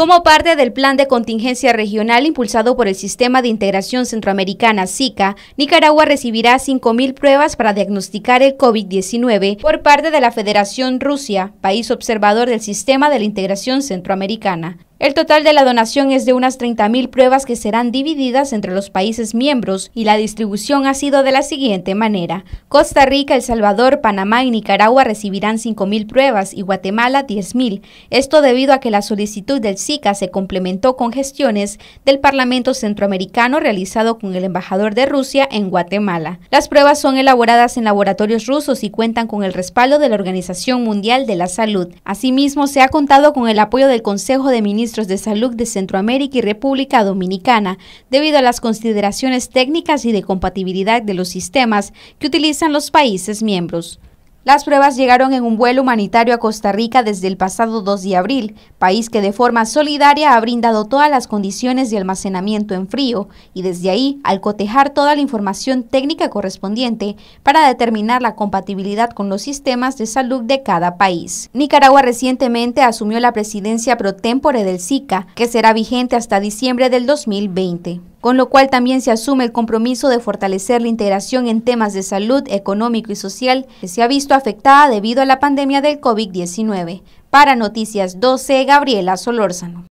como parte del plan de contingencia regional impulsado por el Sistema de Integración Centroamericana SICA, Nicaragua recibirá 5.000 pruebas para diagnosticar el COVID-19 por parte de la Federación Rusia, país observador del Sistema de la Integración Centroamericana. El total de la donación es de unas 30.000 pruebas que serán divididas entre los países miembros y la distribución ha sido de la siguiente manera. Costa Rica, El Salvador, Panamá y Nicaragua recibirán 5.000 pruebas y Guatemala 10.000. Esto debido a que la solicitud del SICA se complementó con gestiones del Parlamento Centroamericano realizado con el embajador de Rusia en Guatemala. Las pruebas son elaboradas en laboratorios rusos y cuentan con el respaldo de la Organización Mundial de la Salud. Asimismo, se ha contado con el apoyo del Consejo de Ministros de Salud de Centroamérica y República Dominicana, debido a las consideraciones técnicas y de compatibilidad de los sistemas que utilizan los países miembros. Las pruebas llegaron en un vuelo humanitario a Costa Rica desde el pasado 2 de abril, país que de forma solidaria ha brindado todas las condiciones de almacenamiento en frío y desde ahí al cotejar toda la información técnica correspondiente para determinar la compatibilidad con los sistemas de salud de cada país. Nicaragua recientemente asumió la presidencia pro tempore del SICA, que será vigente hasta diciembre del 2020 con lo cual también se asume el compromiso de fortalecer la integración en temas de salud, económico y social que se ha visto afectada debido a la pandemia del COVID-19. Para Noticias 12, Gabriela Solórzano.